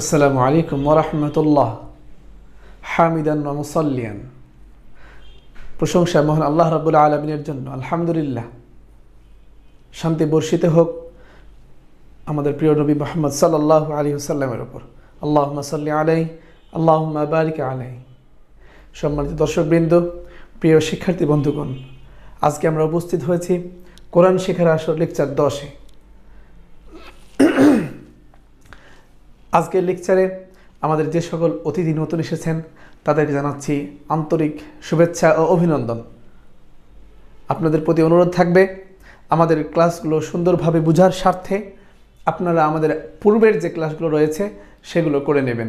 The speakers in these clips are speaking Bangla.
আসসালামু আলাইকুম ওরহমতুল্লাহ হামিদান মুসল্লিয়ান প্রশংসা মোহন আল্লাহ রাবুল আলমিনের জন্য আলহামদুলিল্লাহ শান্তি বর্ষিত হোক আমাদের প্রিয় নবী মোহাম্মদ সাল্লাহ আলী সাল্লামের ওপর আল্লাহ সাল্লি আলাই আল্লাহ বারিক আলাই সম্মানিত দর্শকবৃন্দ প্রিয় শিক্ষার্থী বন্ধুগণ আজকে আমরা উপস্থিত হয়েছি কোরআন শেখার আসর লেকচার দশে আজকের লেকচারে আমাদের যে সকল অতিথি নতুন এসেছেন তাদেরকে জানাচ্ছি আন্তরিক শুভেচ্ছা ও অভিনন্দন আপনাদের প্রতি অনুরোধ থাকবে আমাদের ক্লাসগুলো সুন্দরভাবে বোঝার স্বার্থে আপনারা আমাদের পূর্বের যে ক্লাসগুলো রয়েছে সেগুলো করে নেবেন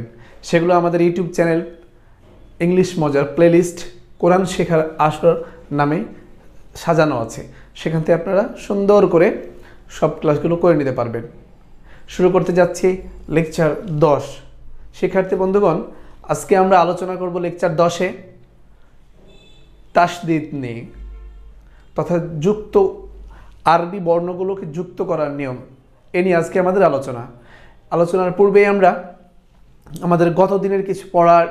সেগুলো আমাদের ইউটিউব চ্যানেল ইংলিশ মজার প্লেলিস্ট কোরআন শেখার আসর নামে সাজানো আছে সেখান থেকে আপনারা সুন্দর করে সব ক্লাসগুলো করে নিতে পারবেন শুরু করতে যাচ্ছি লেকচার দশ শিক্ষার্থী বন্ধুগণ আজকে আমরা আলোচনা করব লেকচার দশে তাসদিদ নিয়ে তথা যুক্ত আরবি বর্ণগুলোকে যুক্ত করার নিয়ম এ নিয়ে আজকে আমাদের আলোচনা আলোচনার পূর্বেই আমরা আমাদের গত দিনের কিছু পড়ার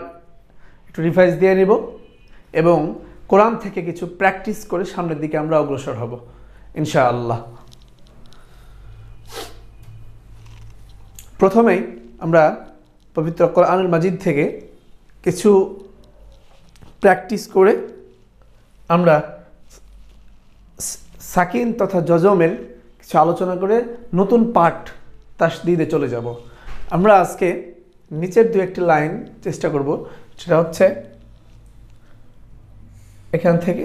একটু রিভাইজ দিয়ে নেব এবং কোরআন থেকে কিছু প্র্যাকটিস করে সামনের দিকে আমরা অগ্রসর হব ইনশাআল্লাহ প্রথমেই আমরা পবিত্র কোরআনুল মাজিদ থেকে কিছু প্র্যাকটিস করে আমরা সাকিন তথা জজমের কিছু আলোচনা করে নতুন পাঠ তাসদিদে চলে যাব আমরা আজকে নিচের দু একটি লাইন চেষ্টা করব সেটা হচ্ছে এখান থেকে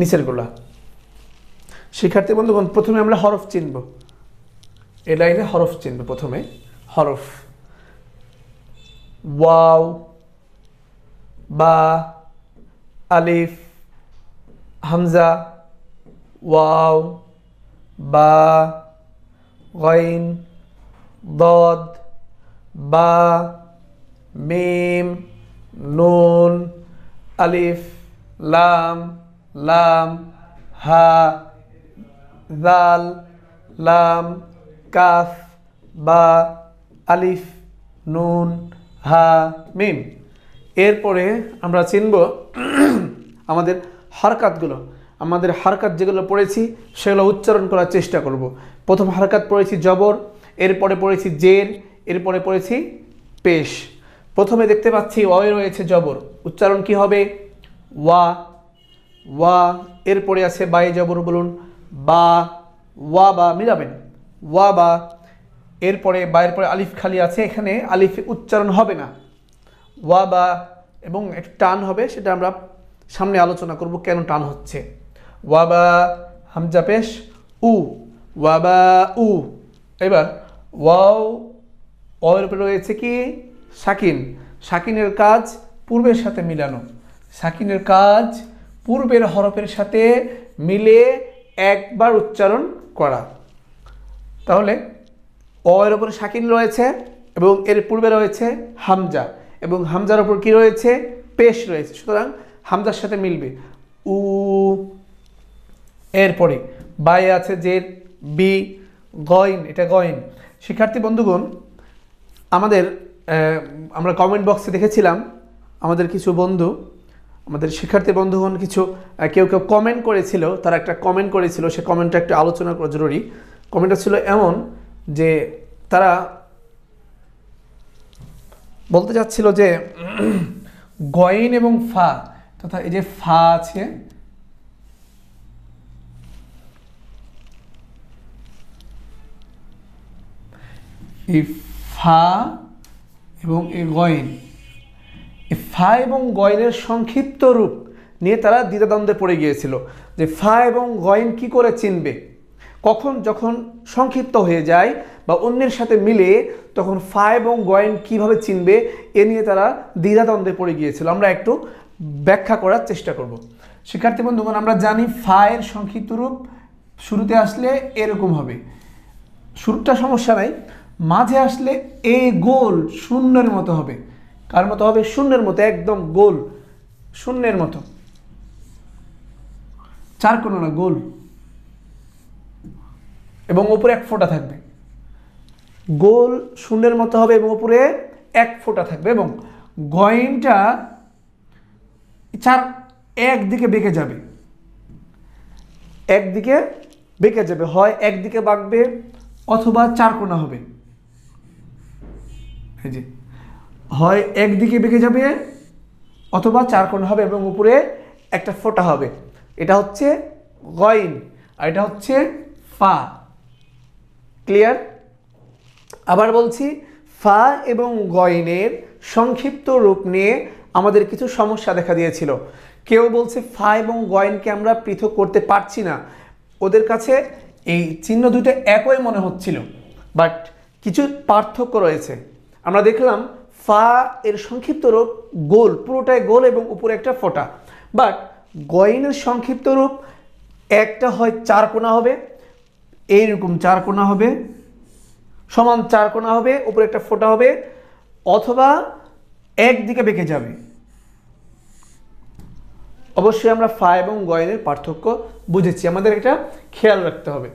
নিচের গোলা শিক্ষার্থী বন্ধুগণ প্রথমে আমরা হরফ চিনব এই লাইনে হরফ চিহ্ন প্রথমে হরফ ওয়াও বা আলিফ হামজা ওয়াও বা গাইন দদ বা মিম নুন আলিফ লাম লাম হা জাল লাম কাফ বা আলিফ নুন হা মিম এরপরে আমরা চিনব আমাদের হারকাতগুলো আমাদের হারকাত যেগুলো পড়েছি সেগুলো উচ্চারণ করার চেষ্টা করব। প্রথম হারকাত পড়েছি জবর এরপরে পড়েছি জের এরপরে পড়েছি পেশ প্রথমে দেখতে পাচ্ছি ওয়ে রয়েছে জবর উচ্চারণ কি হবে ওয়া ওয়া এরপরে আছে বায়ে জবর বলুন বা ওয়া বা মিলাবেন ওয়া বা এরপরে বা এরপরে আলিফ খালি আছে এখানে আলিফ উচ্চারণ হবে না ওয়া বা এবং একটু টান হবে সেটা আমরা সামনে আলোচনা করব কেন টান হচ্ছে ওয়া বা হামজা পেশ উ ওয়া বা উ এবার ওয়াও এর উপরে রয়েছে কি সাকিন সাকিনের কাজ পূর্বের সাথে মিলানো সাকিনের কাজ পূর্বের হরফের সাথে মিলে একবার উচ্চারণ করা তাহলে অ এর ওপরে শাকিন রয়েছে এবং এর পূর্বে রয়েছে হামজা এবং হামজার ওপর কি রয়েছে পেশ রয়েছে সুতরাং হামজার সাথে মিলবে উ এরপরে বাই আছে যে বি গয়েন এটা গয়েন শিক্ষার্থী বন্ধুগণ আমাদের আমরা কমেন্ট বক্সে দেখেছিলাম আমাদের কিছু বন্ধু আমাদের শিক্ষার্থী বন্ধুগণ কিছু কেউ কেউ কমেন্ট করেছিল তারা একটা কমেন্ট করেছিল সে কমেন্টটা একটু আলোচনা করা জরুরি কমেন্টটা ছিল এমন যে তারা বলতে চাচ্ছিল যে গয়েন এবং ফা তথা এই যে ফা আছে এই ফা এবং এই গয়েন এই ফা এবং গয়েনের সংক্ষিপ্ত রূপ নিয়ে তারা দ্বিধাদ্বন্দ্বে পড়ে গিয়েছিল যে ফা এবং গয়েন কি করে চিনবে কখন যখন সংক্ষিপ্ত হয়ে যায় বা অন্যের সাথে মিলে তখন ফা এবং গয়েন কিভাবে চিনবে এ নিয়ে তারা দ্বিধাদ্বন্দ্বে পড়ে গিয়েছিল আমরা একটু ব্যাখ্যা করার চেষ্টা করব শিক্ষার্থী বন্ধুগণ মানে আমরা জানি এর সংক্ষিপ্ত রূপ শুরুতে আসলে এরকম হবে শুরুটা সমস্যা নাই মাঝে আসলে এ গোল শূন্যের মতো হবে কার মতো হবে শূন্যের মতো একদম গোল শূন্যের মতো চার কোনো না গোল এবং ওপরে এক ফোঁটা থাকবে গোল শূন্যের মতো হবে এবং ওপরে এক ফোঁটা থাকবে এবং গয়েনটা চার একদিকে বেঁকে যাবে একদিকে বেঁকে যাবে হয় একদিকে বাঁকবে অথবা চার কোণা হবে এই যে হয় একদিকে বেঁকে যাবে অথবা চার কোণা হবে এবং উপরে একটা ফোঁটা হবে এটা হচ্ছে গয়েন আর এটা হচ্ছে ফা ক্লিয়ার আবার বলছি ফা এবং গয়নের সংক্ষিপ্ত রূপ নিয়ে আমাদের কিছু সমস্যা দেখা দিয়েছিল কেউ বলছে ফা এবং গয়নকে আমরা পৃথক করতে পারছি না ওদের কাছে এই চিহ্ন দুটো একই মনে হচ্ছিল বাট কিছু পার্থক্য রয়েছে আমরা দেখলাম ফা এর সংক্ষিপ্ত রূপ গোল পুরোটাই গোল এবং উপরে একটা ফোটা বাট গয়নের সংক্ষিপ্ত রূপ একটা হয় চার কোনা হবে এইরকম চার কোণা হবে সমান চার কোণা হবে উপরে একটা ফোটা হবে অথবা একদিকে বেঁকে যাবে অবশ্যই আমরা ফা এবং গয়েনের পার্থক্য বুঝেছি আমাদের এটা খেয়াল রাখতে হবে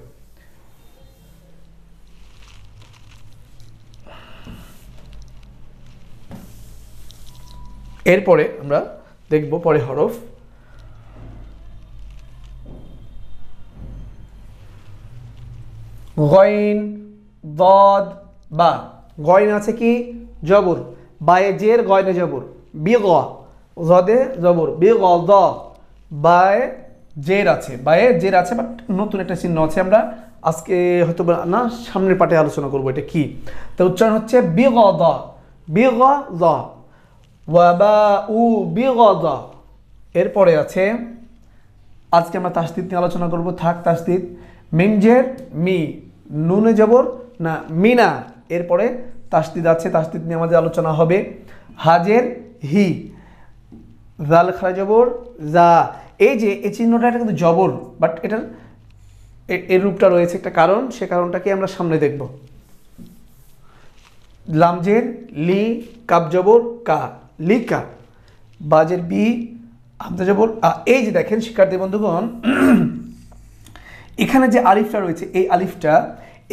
এরপরে আমরা দেখব পরে হরফ গয়ন দদ বা গয়ন আছে কি জবর বায়ে জের গয়নে জবর বি গ জদে জবর বি গ দ বায়ে জের আছে বায়ে জের আছে বাট নতুন একটা চিহ্ন আছে আমরা আজকে হয়তো না সামনের পাটে আলোচনা করবো এটা কি তো উচ্চারণ হচ্ছে বি গ দ বি গ দ উ বি গ এরপরে আছে আজকে আমরা তাসদিদ নিয়ে আলোচনা করব থাক তাসদিদ মিমজের মি নুনে জবর না মিনা এরপরে তাস্তিদ আছে তাস্তিদ নিয়ে আমাদের আলোচনা হবে হাজের হি জাল খারা জবর জা এই যে এই চিহ্নটা এটা কিন্তু জবর বাট এটার এর রূপটা রয়েছে একটা কারণ সে কারণটাকে আমরা সামনে দেখব লামজের লি কাপ জবর কা লি কা বাজের বি আমদা জবর এই যে দেখেন শিক্ষার্থী বন্ধুগণ এখানে যে আলিফটা রয়েছে এই আলিফটা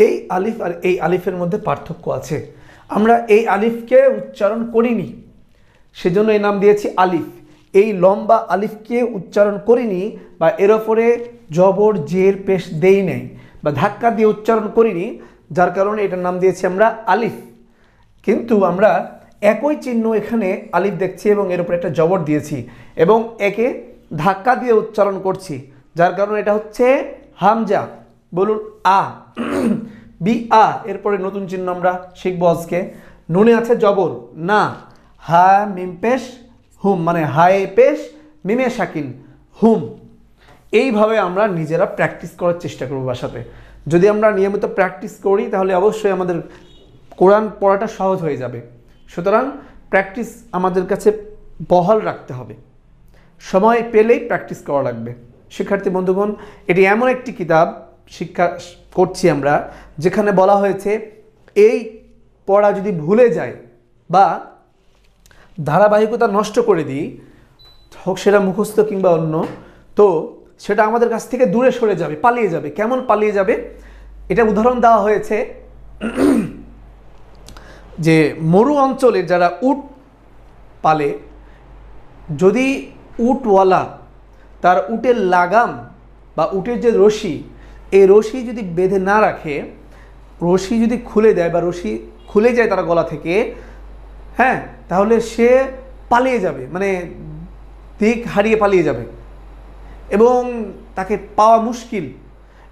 এই আলিফ আর এই আলিফের মধ্যে পার্থক্য আছে আমরা এই আলিফকে উচ্চারণ করিনি সেজন্য এই নাম দিয়েছি আলিফ এই লম্বা আলিফকে উচ্চারণ করিনি বা এর ওপরে জবর জের পেশ দেই নাই বা ধাক্কা দিয়ে উচ্চারণ করিনি যার কারণে এটার নাম দিয়েছি আমরা আলিফ কিন্তু আমরা একই চিহ্ন এখানে আলিফ দেখছি এবং এর উপরে একটা জবর দিয়েছি এবং একে ধাক্কা দিয়ে উচ্চারণ করছি যার কারণে এটা হচ্ছে হামজা বলুন আ বি আ এরপরে নতুন চিহ্ন আমরা শিখবো আজকে নুনে আছে জবর না হা মিম পেশ হুম মানে হায়ে পেশ মিমে শাকিন হুম এইভাবে আমরা নিজেরা প্র্যাকটিস করার চেষ্টা করবো বাসাতে যদি আমরা নিয়মিত প্র্যাকটিস করি তাহলে অবশ্যই আমাদের কোরআন পড়াটা সহজ হয়ে যাবে সুতরাং প্র্যাকটিস আমাদের কাছে বহাল রাখতে হবে সময় পেলেই প্র্যাকটিস করা লাগবে শিক্ষার্থী বন্ধুগণ এটি এমন একটি কিতাব শিক্ষা করছি আমরা যেখানে বলা হয়েছে এই পড়া যদি ভুলে যায় বা ধারাবাহিকতা নষ্ট করে দিই হোক সেটা মুখস্থ কিংবা অন্য তো সেটা আমাদের কাছ থেকে দূরে সরে যাবে পালিয়ে যাবে কেমন পালিয়ে যাবে এটা উদাহরণ দেওয়া হয়েছে যে মরু অঞ্চলে যারা উট পালে যদি উটওয়ালা তার উটের লাগাম বা উটের যে রশি এই রশি যদি বেঁধে না রাখে রশি যদি খুলে দেয় বা রশি খুলে যায় তার গলা থেকে হ্যাঁ তাহলে সে পালিয়ে যাবে মানে দিক হারিয়ে পালিয়ে যাবে এবং তাকে পাওয়া মুশকিল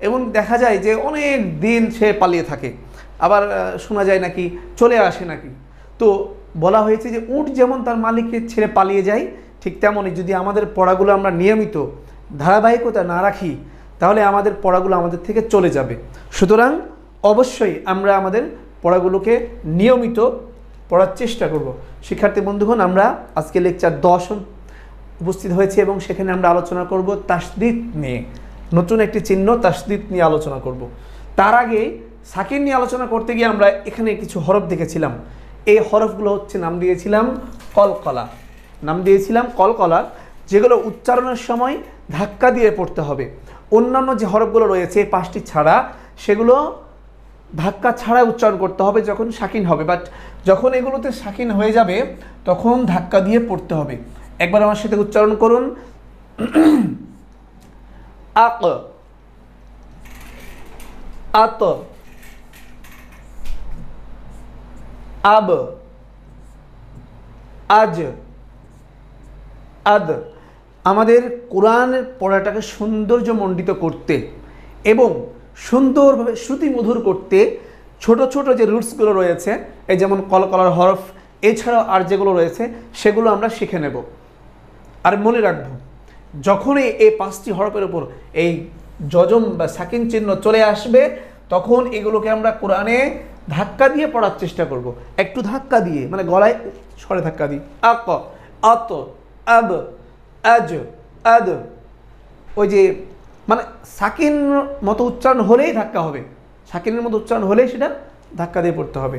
এবং দেখা যায় যে অনেক দিন সে পালিয়ে থাকে আবার শোনা যায় নাকি চলে আসে নাকি তো বলা হয়েছে যে উট যেমন তার মালিকের ছেড়ে পালিয়ে যায় ঠিক তেমনই যদি আমাদের পড়াগুলো আমরা নিয়মিত ধারাবাহিকতা না রাখি তাহলে আমাদের পড়াগুলো আমাদের থেকে চলে যাবে সুতরাং অবশ্যই আমরা আমাদের পড়াগুলোকে নিয়মিত পড়ার চেষ্টা করব শিক্ষার্থী বন্ধুগণ আমরা আজকে লেকচার দশ উপস্থিত হয়েছি এবং সেখানে আমরা আলোচনা করব তাসদিদ নিয়ে নতুন একটি চিহ্ন তাসদিদ নিয়ে আলোচনা করব তার আগে সাকির নিয়ে আলোচনা করতে গিয়ে আমরা এখানে কিছু হরফ দেখেছিলাম এই হরফগুলো হচ্ছে নাম দিয়েছিলাম কলকলা নাম দিয়েছিলাম কলকলা যেগুলো উচ্চারণের সময় ধাক্কা দিয়ে পড়তে হবে অন্যান্য যে হরফগুলো রয়েছে এই পাঁচটি ছাড়া সেগুলো ধাক্কা ছাড়া উচ্চারণ করতে হবে যখন শাকিন হবে বাট যখন এগুলোতে শাকিন হয়ে যাবে তখন ধাক্কা দিয়ে পড়তে হবে একবার আমার সাথে উচ্চারণ করুন আক আত আব আজ আদ আমাদের কোরআন পড়াটাকে সৌন্দর্যমণ্ডিত করতে এবং সুন্দরভাবে শ্রুতিমধুর করতে ছোট ছোট যে রুটসগুলো রয়েছে এই যেমন কলকলার হরফ এছাড়াও আর যেগুলো রয়েছে সেগুলো আমরা শিখে নেব আর মনে রাখব যখনই এই পাঁচটি হরফের উপর এই যজম বা সাকিন চিহ্ন চলে আসবে তখন এগুলোকে আমরা কোরআনে ধাক্কা দিয়ে পড়ার চেষ্টা করব। একটু ধাক্কা দিয়ে মানে গলায় সরে ধাক্কা দিই আক আত আব আজ আদ ওই যে মানে সাকিন মতো উচ্চারণ হলেই ধাক্কা হবে সাকিনের মতো উচ্চারণ হলেই সেটা ধাক্কা দিয়ে পড়তে হবে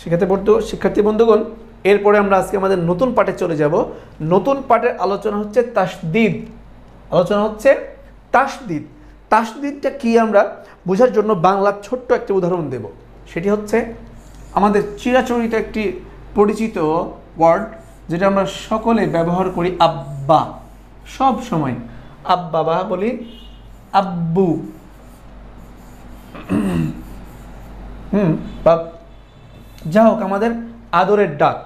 সেক্ষেত্রে পড়তে শিক্ষার্থী বন্ধুগণ এরপরে আমরা আজকে আমাদের নতুন পাঠে চলে যাব নতুন পাঠের আলোচনা হচ্ছে তাসদিদ আলোচনা হচ্ছে তাসদিদ তাসদিদটা কি আমরা বোঝার জন্য বাংলার ছোট্ট একটি উদাহরণ দেব সেটি হচ্ছে আমাদের চিরাচরিত একটি পরিচিত ওয়ার্ড যেটা আমরা সকলে ব্যবহার করি আব্বা সব সময় আব্বা বা বলি আব্বু হুম বা যা হোক আমাদের আদরের ডাক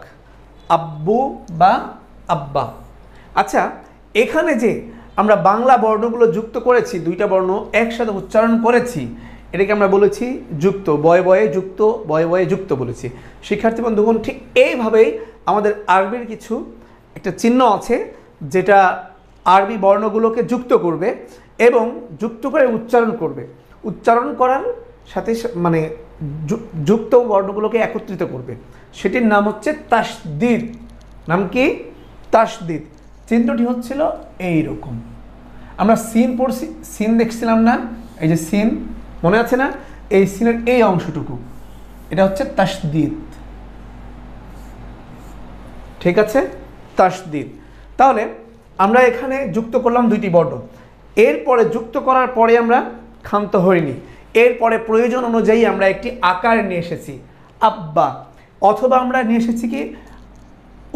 আব্বু বা আব্বা আচ্ছা এখানে যে আমরা বাংলা বর্ণগুলো যুক্ত করেছি দুইটা বর্ণ একসাথে উচ্চারণ করেছি এটাকে আমরা বলেছি যুক্ত বয়ে বয়ে যুক্ত বয়ে বয়ে যুক্ত বলেছি শিক্ষার্থী বন্ধুগণ ঠিক এইভাবেই আমাদের আরবির কিছু একটা চিহ্ন আছে যেটা আরবি বর্ণগুলোকে যুক্ত করবে এবং যুক্ত করে উচ্চারণ করবে উচ্চারণ করার সাথে মানে যুক্ত বর্ণগুলোকে একত্রিত করবে সেটির নাম হচ্ছে তাসদিদ নাম কি তাসদিদ চিহ্নটি হচ্ছিল এই রকম আমরা সিন পড়ছি সিন দেখছিলাম না এই যে সিন মনে আছে না এই সিনের এই অংশটুকু এটা হচ্ছে তাসদিদ ঠিক আছে তাসদিদ তাহলে আমরা এখানে যুক্ত করলাম দুইটি বর্ণ এরপরে যুক্ত করার পরে আমরা ক্ষান্ত হইনি এরপরে প্রয়োজন অনুযায়ী আমরা একটি আকার নিয়ে এসেছি আব্বা অথবা আমরা নিয়ে এসেছি কি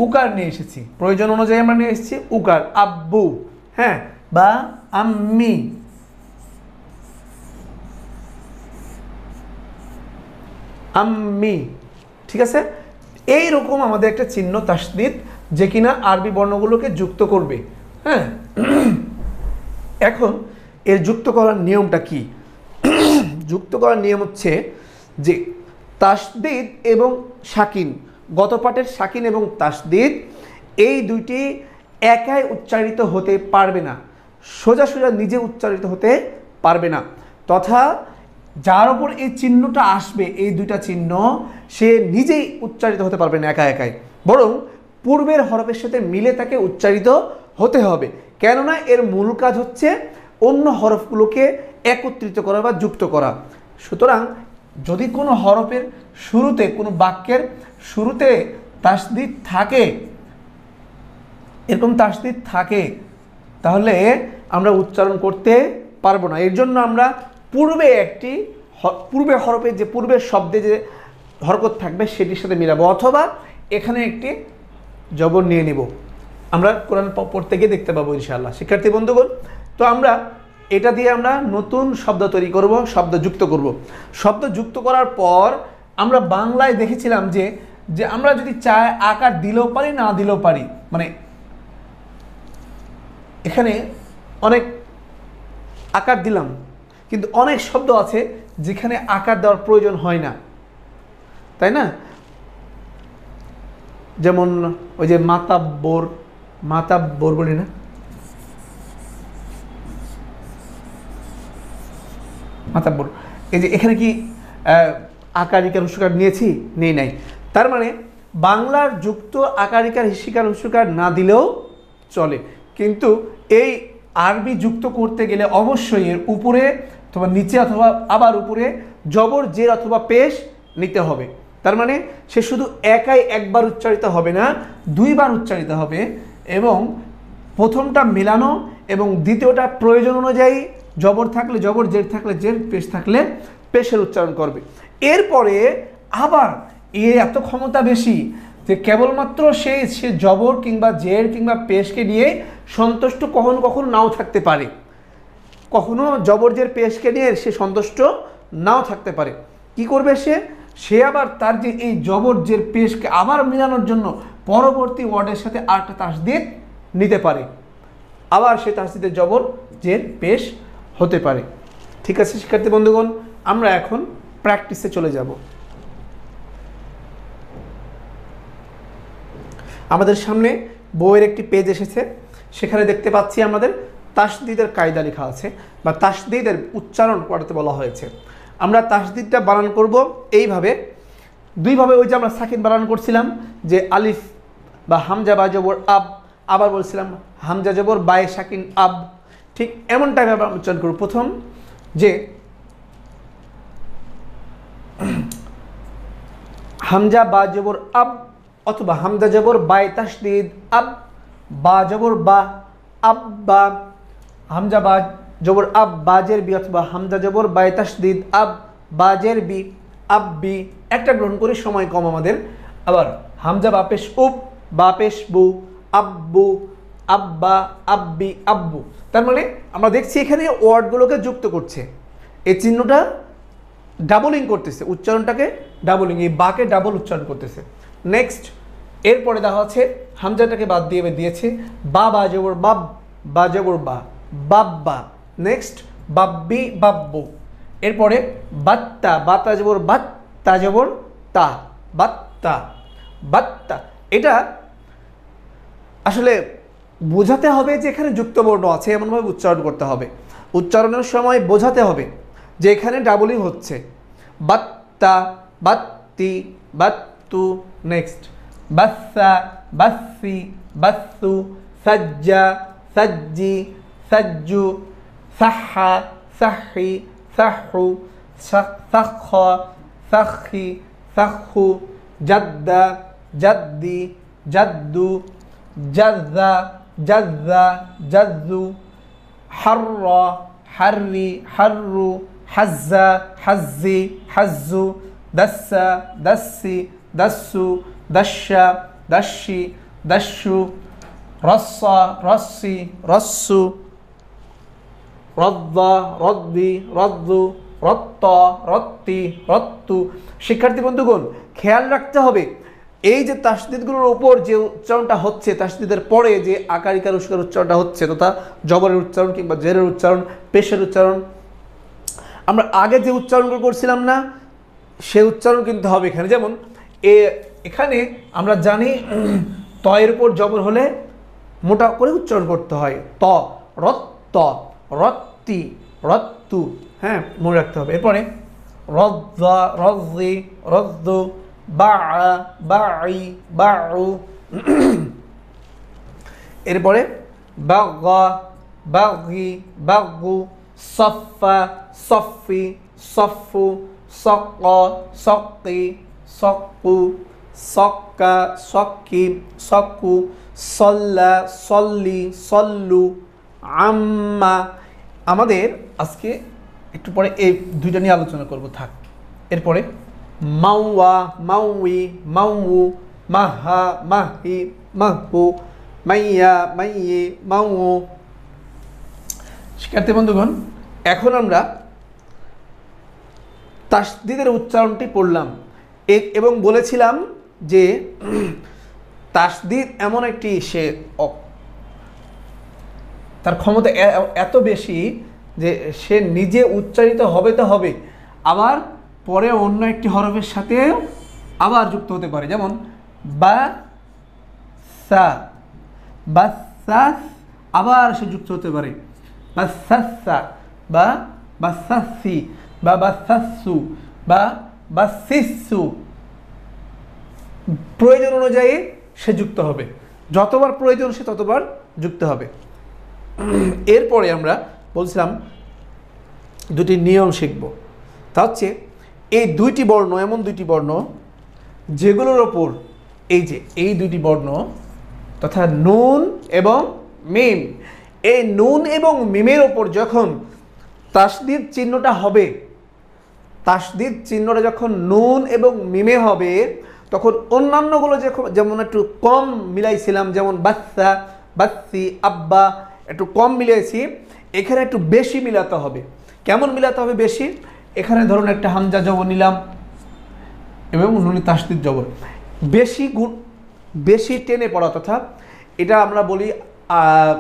উকার নিয়ে এসেছি প্রয়োজন অনুযায়ী আমরা নিয়ে এসেছি উকার আব্বু হ্যাঁ বা আম্মি আম্মি ঠিক আছে এই রকম আমাদের একটা চিহ্ন তাসদিদ যে কিনা আরবি বর্ণগুলোকে যুক্ত করবে হ্যাঁ এখন এর যুক্ত করার নিয়মটা কি যুক্ত করার নিয়ম হচ্ছে যে তাসদিদ এবং শাকিন গত পাঠের শাকিন এবং তাসদিদ এই দুইটি একাই উচ্চারিত হতে পারবে না সোজা সোজা নিজে উচ্চারিত হতে পারবে না তথা যার ওপর এই চিহ্নটা আসবে এই দুইটা চিহ্ন সে নিজেই উচ্চারিত হতে পারবে না একা একাই বরং পূর্বের হরফের সাথে মিলে তাকে উচ্চারিত হতে হবে কেননা এর মূল কাজ হচ্ছে অন্য হরফগুলোকে একত্রিত করা বা যুক্ত করা সুতরাং যদি কোনো হরফের শুরুতে কোনো বাক্যের শুরুতে তাসদিদ থাকে এরকম তাসদিদ থাকে তাহলে আমরা উচ্চারণ করতে পারবো না এর জন্য আমরা পূর্বে একটি পূর্বে হরপে যে পূর্বের শব্দে যে হরকত থাকবে সেটির সাথে মিলাবো অথবা এখানে একটি জবর নিয়ে নিব আমরা কোরআন পড়তে গিয়ে দেখতে পাবো ইনশাআল্লাহ শিক্ষার্থী বন্ধুগণ তো আমরা এটা দিয়ে আমরা নতুন শব্দ তৈরি করব শব্দ যুক্ত করব শব্দ যুক্ত করার পর আমরা বাংলায় দেখেছিলাম যে যে আমরা যদি চাই আকার দিলেও পারি না দিলেও পারি মানে এখানে অনেক আকার দিলাম কিন্তু অনেক শব্দ আছে যেখানে আকার দেওয়ার প্রয়োজন হয় না তাই না যেমন ওই যে মাতাব্বর মাতাব্বর বলি না মাতাব্বর এই যে এখানে কি আকারিকার ইকার নিয়েছি নেই নাই তার মানে বাংলার যুক্ত আকারিকার হিসিকার হুসুকার না দিলেও চলে কিন্তু এই আরবি যুক্ত করতে গেলে অবশ্যই এর উপরে অথবা নিচে অথবা আবার উপরে জবর জের অথবা পেশ নিতে হবে তার মানে সে শুধু একাই একবার উচ্চারিত হবে না দুইবার উচ্চারিত হবে এবং প্রথমটা মেলানো এবং দ্বিতীয়টা প্রয়োজন অনুযায়ী জবর থাকলে জবর জের থাকলে জের পেশ থাকলে পেশের উচ্চারণ করবে এরপরে আবার এ এত ক্ষমতা বেশি যে কেবলমাত্র সে সে জবর কিংবা জের কিংবা পেশকে নিয়ে সন্তুষ্ট কখন কখন নাও থাকতে পারে কখনো জবরজের পেশকে নিয়ে সে সন্তুষ্ট নাও থাকতে পারে কি করবে সে সে আবার তার যে এই জবরজের পেশকে আবার মিলানোর জন্য পরবর্তী ওয়ার্ডের সাথে আরেকটা তাসদিদ নিতে পারে আবার সে তাসদিদের জবর যে পেশ হতে পারে ঠিক আছে শিক্ষার্থী বন্ধুগণ আমরা এখন প্র্যাকটিসে চলে যাব আমাদের সামনে বইয়ের একটি পেজ এসেছে সেখানে দেখতে পাচ্ছি আমাদের তাসদিদের কায়দা লেখা আছে বা তাসদিদের উচ্চারণ পড়াতে বলা হয়েছে আমরা তাসদিদটা বানান করব এইভাবে দুইভাবে ওই যে আমরা সাকিন বানান করছিলাম যে আলিফ বা হামজা বা জবর আব আবার বলছিলাম হামজা জবর বায়ে সাকিন আব ঠিক এমন এমনটাই আমরা উচ্চারণ করব প্রথম যে হামজা বা জবর আব অথবা হামজা জবর বায় তাসদিদ আব বা জবর বা আব বা হামজা বাজ জবর আব বাজের বি অথবা হামজা জবর বায়তাসদিদ আব বাজের বি আব বি একটা গ্রহণ করে সময় কম আমাদের আবার হামজা বাপেশ উপ বাপেশ বু আব্বু আব্বা আব্বি আব্বু তার মানে আমরা দেখছি এখানে ওয়ার্ডগুলোকে যুক্ত করছে এই চিহ্নটা ডাবলিং করতেছে উচ্চারণটাকে ডাবলিং এই বাকে ডাবল উচ্চারণ করতেছে নেক্সট এরপরে দেখা হচ্ছে হামজাটাকে বাদ দিয়ে দিয়েছে বা বা জবর বাব বা জবর বা বাব্বা নেক্সট বাব্বি বাব্বু এরপরে বাত্তা বাতা যাবর বাত্তা যাবর তা বাত্তা বাত্তা এটা আসলে বোঝাতে হবে যে এখানে যুক্তবর্ণ আছে এমনভাবে উচ্চারণ করতে হবে উচ্চারণের সময় বোঝাতে হবে যে এখানে ডাবলই হচ্ছে বাত্তা বাত্তি বাত্তু নেক্সট বাসা বাসি বাসু সাজ্জা সাজ্জি ثج ثح ثحي ثحو ثخ ثخي ثخ جد جدي جد جذ جذ جذ حر حري حر حز حزي حز دس دسي دس دش دشي دش رص رصي رص রদ্দা রদ্দি রদ্দু রত্ত রত্তি রত্তু শিক্ষার্থী বন্ধুগণ খেয়াল রাখতে হবে এই যে তাসদিদগুলোর ওপর যে উচ্চারণটা হচ্ছে তাসদিদের পরে যে আকারিকার উস্কার উচ্চারণটা হচ্ছে তথা জবরের উচ্চারণ কিংবা জেরের উচ্চারণ পেশের উচ্চারণ আমরা আগে যে উচ্চারণগুলো করছিলাম না সে উচ্চারণ কিন্তু হবে এখানে যেমন এ এখানে আমরা জানি তয়ের উপর জবর হলে মোটা করে উচ্চারণ করতে হয় ত রত্ত রত্তি রত্তু হ্যাঁ মনে রাখতে হবে এরপরে রজ্জা রজ্জি রজ্জ বা বাই বাউ এরপরে বাগা বাগি বাগু সফা সফি সফু সক সকি সকু সক্কা সকি সকু সল্লা সল্লি সল্লু আম্মা আমাদের আজকে একটু পরে এই দুইটা নিয়ে আলোচনা করব থাক এরপরে মাউয়া মাউই মাউ মাহা মাহি মাহু মাইয়া মাইয়ে মাউ শিক্ষার্থী বন্ধুগণ এখন আমরা তাসদিদের উচ্চারণটি পড়লাম এবং বলেছিলাম যে তাসদিদ এমন একটি সে তার ক্ষমতা এত বেশি যে সে নিজে উচ্চারিত হবে তো হবে আবার পরে অন্য একটি হরফের সাথে আবার যুক্ত হতে পারে যেমন বা সা বা সা আবার সে যুক্ত হতে পারে বা সা বা বা সাসি বা বা সাসু বা বা সিসু প্রয়োজন অনুযায়ী সে যুক্ত হবে যতবার প্রয়োজন সে ততবার যুক্ত হবে এরপরে আমরা বলছিলাম দুটি নিয়ম শিখব তা হচ্ছে এই দুইটি বর্ণ এমন দুইটি বর্ণ যেগুলোর ওপর এই যে এই দুইটি বর্ণ তথা নুন এবং মিম এই নুন এবং মিমের ওপর যখন তাসদিদ চিহ্নটা হবে তাসদিদ চিহ্নটা যখন নুন এবং মিমে হবে তখন অন্যান্যগুলো যখন যেমন একটু কম মিলাইছিলাম যেমন বাচ্চা বাচ্চি আব্বা একটু কম মিলিয়েছি এখানে একটু বেশি মিলাতে হবে কেমন মিলাতে হবে বেশি এখানে ধরুন একটা হামজা জবর নিলাম এবং নুনি তাস্তির জবর বেশি গুণ বেশি টেনে পড়া তথা এটা আমরা বলি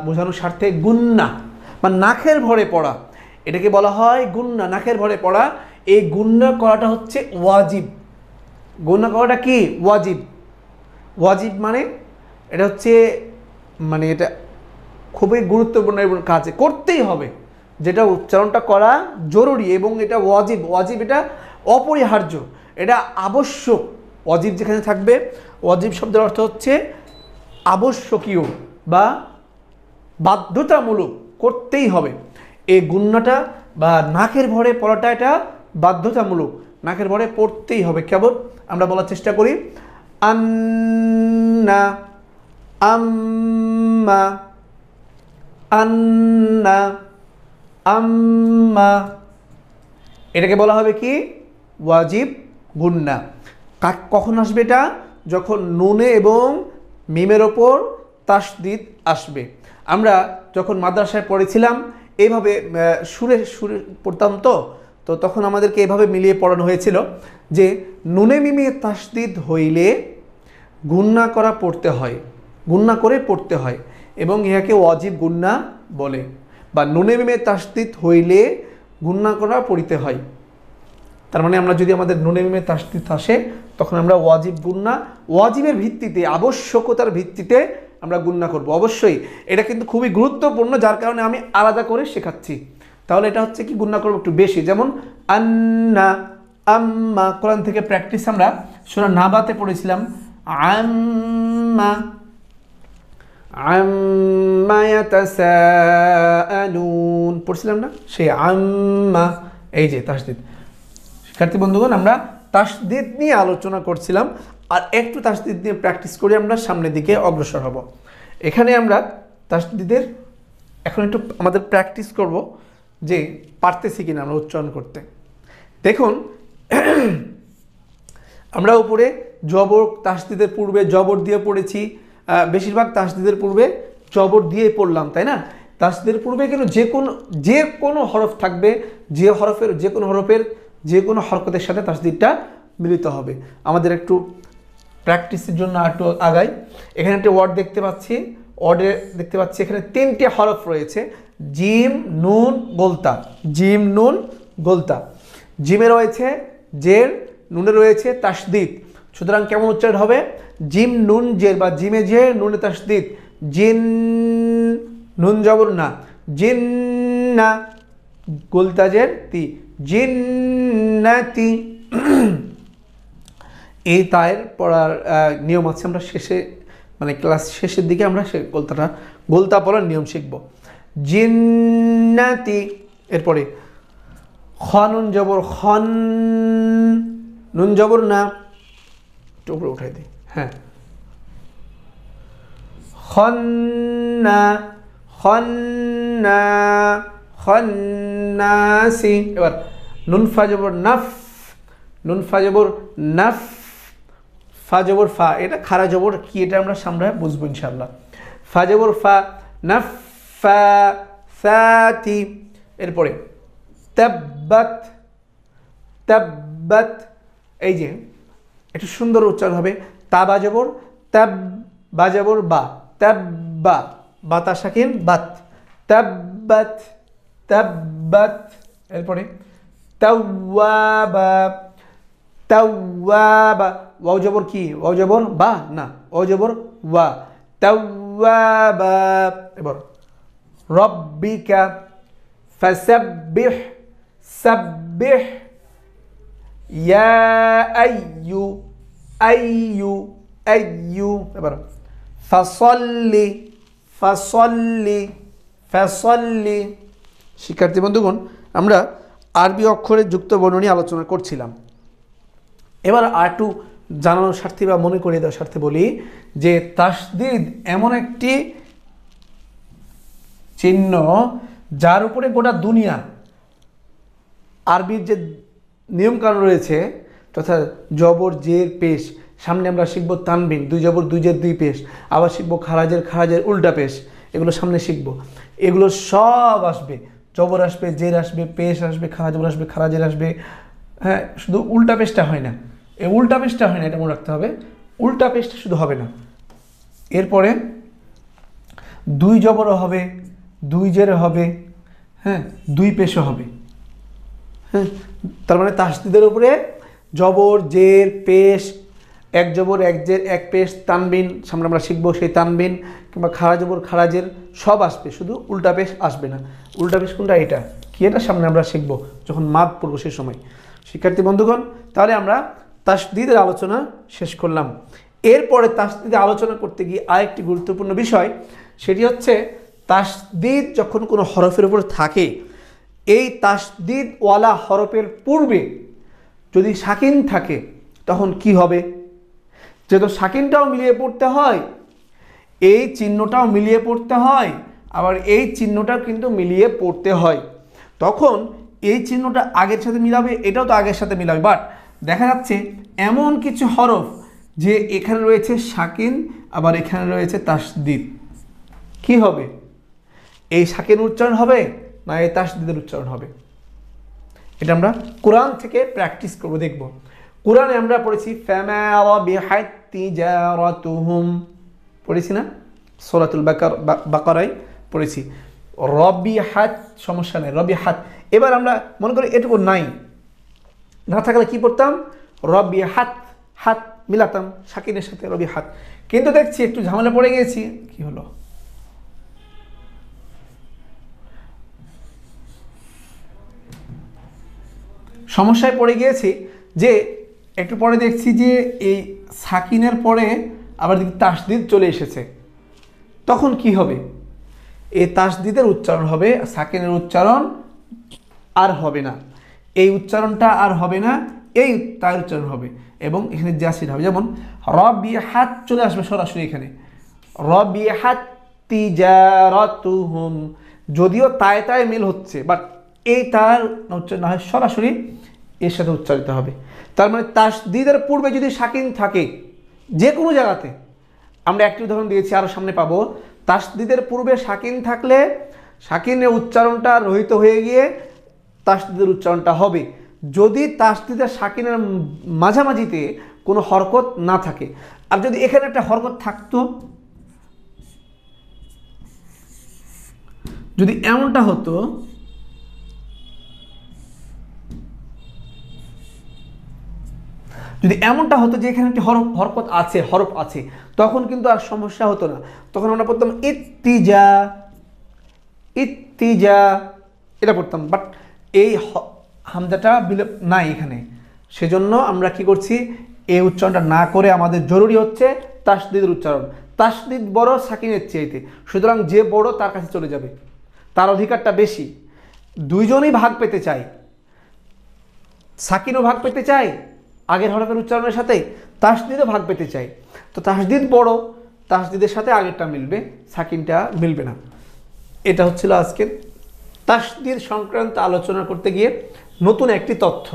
বোঝানোর স্বার্থে গুন্না বা নাকের ভরে পড়া এটাকে বলা হয় গুন্না নাকের ভরে পড়া এই গুন্না করাটা হচ্ছে ওয়াজিব গুন্না করাটা কি ওয়াজিব ওয়াজিব মানে এটা হচ্ছে মানে এটা খুবই গুরুত্বপূর্ণ এবং কাজে করতেই হবে যেটা উচ্চারণটা করা জরুরি এবং এটা ওয়াজিব ওয়াজিব এটা অপরিহার্য এটা আবশ্যক ওয়াজিব যেখানে থাকবে ওয়াজিব শব্দের অর্থ হচ্ছে আবশ্যকীয় বা বাধ্যতামূলক করতেই হবে এই গুন্নাটা বা নাকের ভরে পড়াটা এটা বাধ্যতামূলক নাকের ভরে পড়তেই হবে কেবল আমরা বলার চেষ্টা করি আন্না আম্মা আন্না আম্মা এটাকে বলা হবে কি ওয়াজিব গুন্না কখন আসবে এটা যখন নুনে এবং মিমের ওপর তাসদিদ আসবে আমরা যখন মাদ্রাসায় পড়েছিলাম এইভাবে সুরে সুরে পড়তাম তো তো তখন আমাদেরকে এভাবে মিলিয়ে পড়ানো হয়েছিল যে নুনে মিমে তাসদিদ হইলে গুন্না করা পড়তে হয় গুন্না করে পড়তে হয় এবং ইহাকে অজীব গুন্না বলে বা নুনে মেমে তাস্তিত হইলে গুন্না করা পড়িতে হয় তার মানে আমরা যদি আমাদের নুনে মেমে তাস্তিত আসে তখন আমরা ওয়াজিব গুন্না ওয়াজিবের ভিত্তিতে আবশ্যকতার ভিত্তিতে আমরা গুন্না করব অবশ্যই এটা কিন্তু খুবই গুরুত্বপূর্ণ যার কারণে আমি আলাদা করে শেখাচ্ছি তাহলে এটা হচ্ছে কি গুন্না করবো একটু বেশি যেমন আন্না আম্মা কোরআন থেকে প্র্যাকটিস আমরা সোনা নাবাতে পড়েছিলাম আম্মা আম্মা ইয়াতাসাআলুন পড়ছিলাম না সেই আম্মা এই যে তাসদিদ শিক্ষার্থী বন্ধুগণ আমরা তাসদিদ নিয়ে আলোচনা করছিলাম আর একটু তাসদিদ নিয়ে প্র্যাকটিস করে আমরা সামনের দিকে অগ্রসর হব এখানে আমরা তাসদিদের এখন একটু আমাদের প্র্যাকটিস করব যে পারতেছি কিনা আমরা উচ্চারণ করতে দেখুন আমরা উপরে জবর তাসদিদের পূর্বে জবর দিয়ে পড়েছি বেশিরভাগ তাসদিদের পূর্বে চবর দিয়ে পড়লাম তাই না তাসদের পূর্বে কিন্তু যে কোনো যে কোনো হরফ থাকবে যে হরফের যে কোনো হরফের যে কোনো হরকতের সাথে তাসদিদটা মিলিত হবে আমাদের একটু প্র্যাকটিসের জন্য একটু আগাই এখানে একটা ওয়ার্ড দেখতে পাচ্ছি ওয়ার্ডে দেখতে পাচ্ছি এখানে তিনটে হরফ রয়েছে জিম নুন গোলতা জিম নুন গোলতা জিমে রয়েছে জের নুনে রয়েছে তাসদিদ সুতরাং কেমন উচ্চারণ হবে জিম নুন জের বা জিমে জে নুনে তাসদিদ জিন নুন জবর না জিন না গোলতাজের তি জিন্নাতি এই তায়ের পড়ার নিয়ম আছে আমরা শেষে মানে ক্লাস শেষের দিকে আমরা সে গোলতাটা গোলতা পড়ার নিয়ম শিখব জিন্নাতি এরপরে খনুন জবর খন নুন জবর না টুকরো উঠাই দিই হ্যাঁ খন্না খন্না খন্নাসি এবার নুন ফাজবর নাফ নুন ফাজবর নাফ ফাজবর ফা এটা খারা জবর কি এটা আমরা সামনে বুঝবো ইনশাল্লাহ ফাজবর ফা নাফ ফা সাতি এরপরে তাব্বাত তাব্বাত এই যে একটু সুন্দর উচ্চারণ হবে তা বাজাবর ত্যাব বাজাবর বা ত্যাব বা বাতাসাকিন বাত ত্যাব্বাত ত্যাব্বাত এরপরে তাওয়াবা তাওয়াবা ওয়াও জবর কি ওয়াও বা না ওয়াও জবর ওয়া তাওয়াবা এবার রব্বিকা ফাসাব্বিহ সাব্বিহ ইয়া আইয়ু আইয়ু আইয়ু এবার ফাসল্লি ফাসল্লি ফাসল্লি শিক্ষার্থী বন্ধুগণ আমরা আরবি অক্ষরে যুক্ত বর্ণ আলোচনা করছিলাম এবার আর একটু জানানোর স্বার্থে বা মনে করিয়ে দেওয়ার স্বার্থে বলি যে তাসদিদ এমন একটি চিহ্ন যার উপরে গোটা দুনিয়া আরবির যে নিয়মকানুন রয়েছে তথা জবর জের পেশ সামনে আমরা শিখব তানবিন দুই জবর দুই জের দুই পেশ আবার শিখবো খারাজের খারাজের উল্টা পেশ এগুলো সামনে শিখব এগুলো সব আসবে জবর আসবে জের আসবে পেশ আসবে খারা আসবে খারাজের আসবে হ্যাঁ শুধু উল্টা পেশটা হয় না এই উল্টা পেশটা হয় না এটা মনে রাখতে হবে উল্টা পেশটা শুধু হবে না এরপরে দুই জবরও হবে দুই জেরও হবে হ্যাঁ দুই পেশও হবে হ্যাঁ তার মানে তাসদিদের উপরে জবর জের পেশ এক জবর এক জের এক পেশ তানবিন সামনে আমরা শিখবো সেই তানবিন কিংবা খাড়া জবর খাড়া জের সব আসবে শুধু উল্টা পেশ আসবে না উল্টা পেশ কোনটা এটা কি এটা সামনে আমরা শিখবো যখন মাদ পড়বো সেই সময় শিক্ষার্থী বন্ধুগণ তাহলে আমরা তাসদিদের আলোচনা শেষ করলাম এরপরে তাসদিদে আলোচনা করতে গিয়ে আরেকটি গুরুত্বপূর্ণ বিষয় সেটি হচ্ছে তাসদিদ যখন কোনো হরফের উপর থাকে এই তাসদিদওয়ালা হরফের পূর্বে যদি সাকিন থাকে তখন কি হবে যেহেতু সাকিনটাও মিলিয়ে পড়তে হয় এই চিহ্নটাও মিলিয়ে পড়তে হয় আবার এই চিহ্নটাও কিন্তু মিলিয়ে পড়তে হয় তখন এই চিহ্নটা আগের সাথে মিলাবে এটাও তো আগের সাথে মিলাবে বাট দেখা যাচ্ছে এমন কিছু হরফ যে এখানে রয়েছে সাকিন আবার এখানে রয়েছে তাসদিদ কি হবে এই সাকিন উচ্চারণ হবে না এই তাসদিদের উচ্চারণ হবে এটা আমরা কোরআন থেকে প্র্যাকটিস করবো দেখব কোরআনে আমরা পড়েছি পড়েছি না সোলাতুল বাকার বাকারাই পড়েছি রবি হাত সমস্যা নেই রবি হাত এবার আমরা মনে করি এটুকু নাই না থাকলে কি করতাম রবি হাত হাত মিলাতাম সাকিনের সাথে রবি হাত কিন্তু দেখছি একটু ঝামেলা পড়ে গিয়েছি কি হলো সমস্যায় পড়ে গিয়েছি যে একটু পরে দেখছি যে এই সাকিনের পরে আবার দেখি তাসদিদ চলে এসেছে তখন কি হবে এই তাসদিদের উচ্চারণ হবে সাকিনের উচ্চারণ আর হবে না এই উচ্চারণটা আর হবে না এই তার উচ্চারণ হবে এবং এখানে জাসির হবে যেমন রবি হাত চলে আসবে সরাসরি এখানে রবি হাত যদিও তায় তায় মিল হচ্ছে বাট এই তার উচ্চারণ হয় সরাসরি এর সাথে উচ্চারিত হবে তার মানে তাসদিদের পূর্বে যদি সাকিন থাকে যে কোনো জায়গাতে আমরা একটি উদাহরণ দিয়েছি আরও সামনে পাবো তাসদিদের পূর্বে সাকিন থাকলে সাকিনের উচ্চারণটা রহিত হয়ে গিয়ে তাসদিদের উচ্চারণটা হবে যদি তাসদিদের সাকিনের মাঝামাঝিতে কোনো হরকত না থাকে আর যদি এখানে একটা হরকত থাকতো যদি এমনটা হতো যদি এমনটা হতো যে এখানে একটি হরফ হরকত আছে হরফ আছে তখন কিন্তু আর সমস্যা হতো না তখন আমরা পড়তাম ইত্তিজা ইত্তিজা এটা পড়তাম বাট এই হামজাটা বিলোপ নাই এখানে সেজন্য আমরা কি করছি এই উচ্চারণটা না করে আমাদের জরুরি হচ্ছে তাসদিদের উচ্চারণ তাসদিদ বড় সাকিনের চাইতে সুতরাং যে বড় তার কাছে চলে যাবে তার অধিকারটা বেশি দুইজনই ভাগ পেতে চায় সাকিনও ভাগ পেতে চায় আগের হরফের উচ্চারণের সাথে তাসদিদও ভাগ পেতে চাই তো তাসদিদ বড় তাসদিদের সাথে আগেরটা মিলবে সাকিনটা মিলবে না এটা হচ্ছিল আজকের তাসদিদ সংক্রান্ত আলোচনা করতে গিয়ে নতুন একটি তথ্য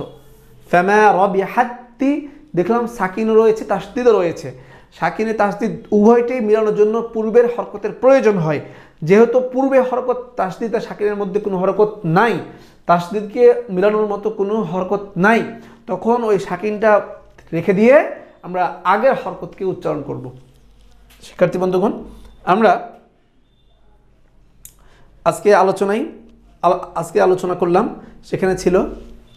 ফ্যামা রবি হাত্তি দেখলাম সাকিনও রয়েছে তাসদিদও রয়েছে সাকিনে তাসদিদ উভয়টাই মিলানোর জন্য পূর্বের হরকতের প্রয়োজন হয় যেহেতু পূর্বে হরকত তাসদিদ আর সাকিনের মধ্যে কোনো হরকত নাই তাসদিদকে মিলানোর মতো কোনো হরকত নাই তখন ওই সাকিনটা রেখে দিয়ে আমরা আগের হরকতকে উচ্চারণ করব শিক্ষার্থী বন্ধুগণ আমরা আজকে আলোচনায় আজকে আলোচনা করলাম সেখানে ছিল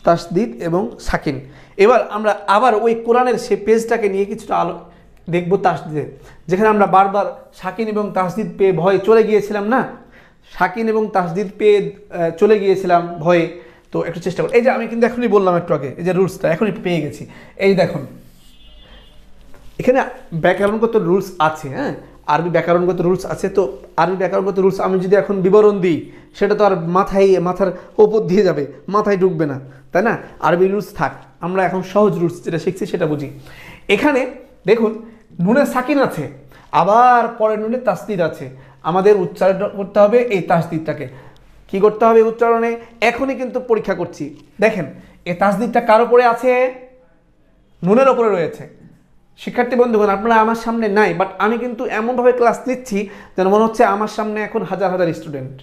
তাসদিদ এবং শাকিন এবার আমরা আবার ওই কোরআনের সে পেজটাকে নিয়ে কিছুটা আলো দেখব তাসদিদে যেখানে আমরা বারবার শাকিন এবং তাসদিদ পেয়ে ভয়ে চলে গিয়েছিলাম না শাকিন এবং তাসদিদ পেয়ে চলে গিয়েছিলাম ভয়ে তো একটু চেষ্টা করুন এই যে আমি কিন্তু এখনই বললাম একটু আগে এই যে রুলসটা এখনই পেয়ে গেছি এই দেখুন এখানে ব্যাকরণগত রুলস আছে হ্যাঁ আরবি ব্যাকরণগত রুলস আছে তো আরবি ব্যাকরণগত রুলস আমি যদি এখন বিবরণ দিই সেটা তো আর মাথায় মাথার ওপর দিয়ে যাবে মাথায় ঢুকবে না তাই না আরবি রুলস থাক আমরা এখন সহজ রুলস যেটা শিখছি সেটা বুঝি এখানে দেখুন নুনে সাকিন আছে আবার পরের নুনে তাসদিদ আছে আমাদের উচ্চারণ করতে হবে এই তাসদিরটাকে কি করতে হবে উচ্চারণে এখনই কিন্তু পরীক্ষা করছি দেখেন এ তাসদিদটা কার ওপরে আছে নুনের ওপরে রয়েছে শিক্ষার্থী বন্ধুগণ আপনারা আমার সামনে নাই বাট আমি কিন্তু এমনভাবে ক্লাস নিচ্ছি যেন মনে হচ্ছে আমার সামনে এখন হাজার হাজার স্টুডেন্ট